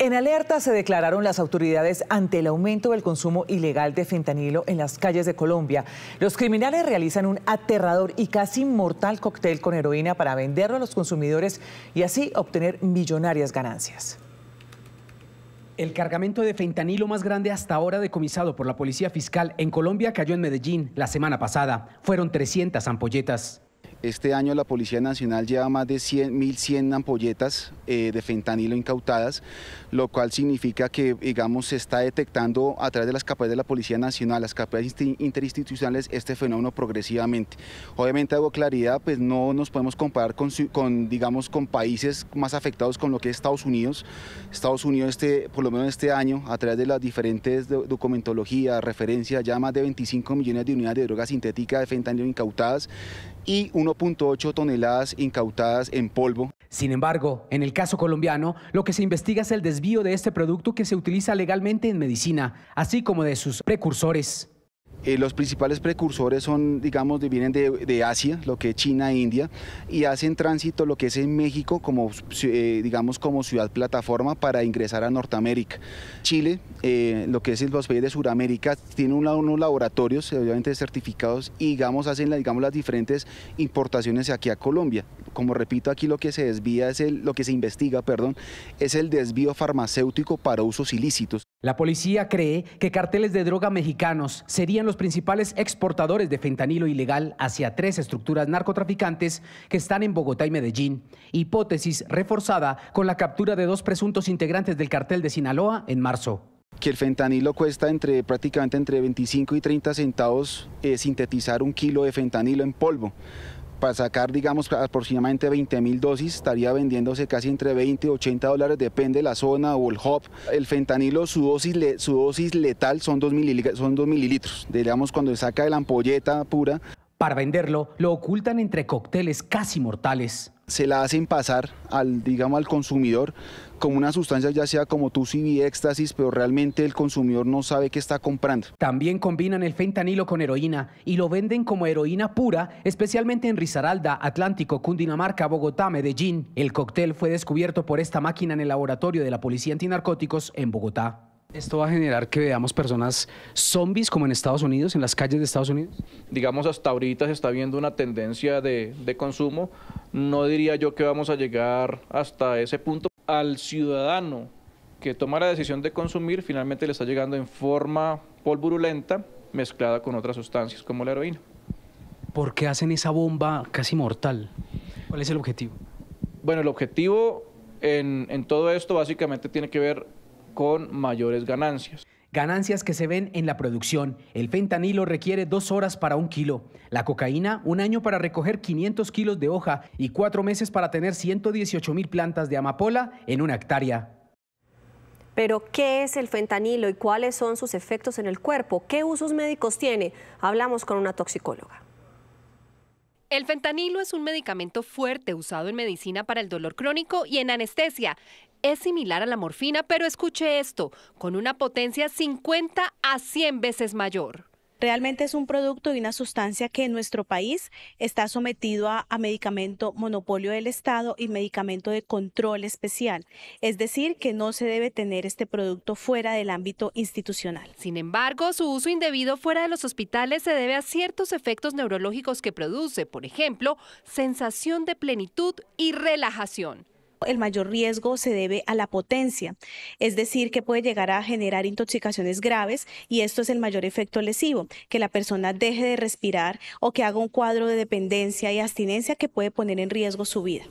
En alerta se declararon las autoridades ante el aumento del consumo ilegal de fentanilo en las calles de Colombia. Los criminales realizan un aterrador y casi mortal cóctel con heroína para venderlo a los consumidores y así obtener millonarias ganancias. El cargamento de fentanilo más grande hasta ahora decomisado por la Policía Fiscal en Colombia cayó en Medellín la semana pasada. Fueron 300 ampolletas. Este año la Policía Nacional lleva más de 1.100 ampolletas eh, de fentanilo incautadas, lo cual significa que, digamos, se está detectando a través de las capacidades de la Policía Nacional, las capacidades interinstitucionales, este fenómeno progresivamente. Obviamente, hago claridad, pues no nos podemos comparar con, digamos, con países más afectados con lo que es Estados Unidos. Estados Unidos, este, por lo menos este año, a través de las diferentes documentologías, referencias, ya más de 25 millones de unidades de drogas sintética de fentanilo incautadas y un 1.8 toneladas incautadas en polvo. Sin embargo, en el caso colombiano, lo que se investiga es el desvío de este producto que se utiliza legalmente en medicina, así como de sus precursores. Eh, los principales precursores son, digamos, vienen de, Asia, lo que es China e India, y hacen tránsito lo que es en México como, eh, digamos, como ciudad plataforma para ingresar a Norteamérica. Chile, eh, lo que es el países de Sudamérica, tiene unos laboratorios, obviamente certificados, y digamos, hacen digamos, las diferentes importaciones aquí a Colombia. Como repito, aquí lo que se desvía es el, lo que se investiga, perdón, es el desvío farmacéutico para usos ilícitos. La policía cree que carteles de droga mexicanos serían los principales exportadores de fentanilo ilegal hacia tres estructuras narcotraficantes que están en Bogotá y Medellín, hipótesis reforzada con la captura de dos presuntos integrantes del cartel de Sinaloa en marzo. Que el fentanilo cuesta entre, prácticamente entre 25 y 30 centavos eh, sintetizar un kilo de fentanilo en polvo para sacar, digamos, aproximadamente 20 mil dosis, estaría vendiéndose casi entre 20 y 80 dólares, depende de la zona o el hop El fentanilo, su dosis, su dosis letal son 2, son mililitros, digamos, cuando se saca de la ampolleta pura. Para venderlo, lo ocultan entre cócteles casi mortales. Se la hacen pasar al, digamos, al consumidor como una sustancia ya sea como tusi y éxtasis, pero realmente el consumidor no sabe qué está comprando. También combinan el fentanilo con heroína y lo venden como heroína pura, especialmente en Risaralda, Atlántico, Cundinamarca, Bogotá, Medellín. El cóctel fue descubierto por esta máquina en el laboratorio de la Policía Antinarcóticos en Bogotá. ¿Esto va a generar que veamos personas zombies como en Estados Unidos, en las calles de Estados Unidos? Digamos, hasta ahorita se está viendo una tendencia de, consumo. No diría yo que vamos a llegar hasta ese punto. Al ciudadano que toma la decisión de consumir, finalmente le está llegando en forma polvorulenta mezclada con otras sustancias como la heroína. ¿Por qué hacen esa bomba casi mortal? ¿Cuál es el objetivo? Bueno, el objetivo en todo esto básicamente tiene que ver con mayores ganancias. Ganancias que se ven en la producción. El fentanilo requiere dos horas para un kilo. La cocaína, un año para recoger 500 kilos de hoja y cuatro meses para tener 118 mil plantas de amapola en una hectárea. Pero, ¿qué es el fentanilo y cuáles son sus efectos en el cuerpo? ¿Qué usos médicos tiene? Hablamos con una toxicóloga. El fentanilo es un medicamento fuerte usado en medicina para el dolor crónico y en anestesia es similar a la morfina, pero escuche esto, con una potencia 50 a 100 veces mayor. Realmente es un producto y una sustancia que en nuestro país está sometido a, medicamento monopolio del Estado y medicamento de control especial. Es decir, que no se debe tener este producto fuera del ámbito institucional. Sin embargo, su uso indebido fuera de los hospitales se debe a ciertos efectos neurológicos que produce, por ejemplo, sensación de plenitud y relajación el mayor riesgo se debe a la potencia, es decir, que puede llegar a generar intoxicaciones graves y esto es el mayor efecto lesivo, que la persona deje de respirar o que haga un cuadro de dependencia y abstinencia que puede poner en riesgo su vida.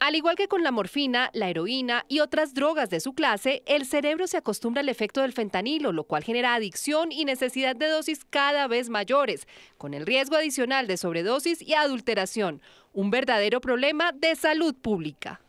Al igual que con la morfina, la heroína y otras drogas de su clase, el cerebro se acostumbra al efecto del fentanilo, lo cual genera adicción y necesidad de dosis cada vez mayores, con el riesgo adicional de sobredosis y adulteración, un verdadero problema de salud pública.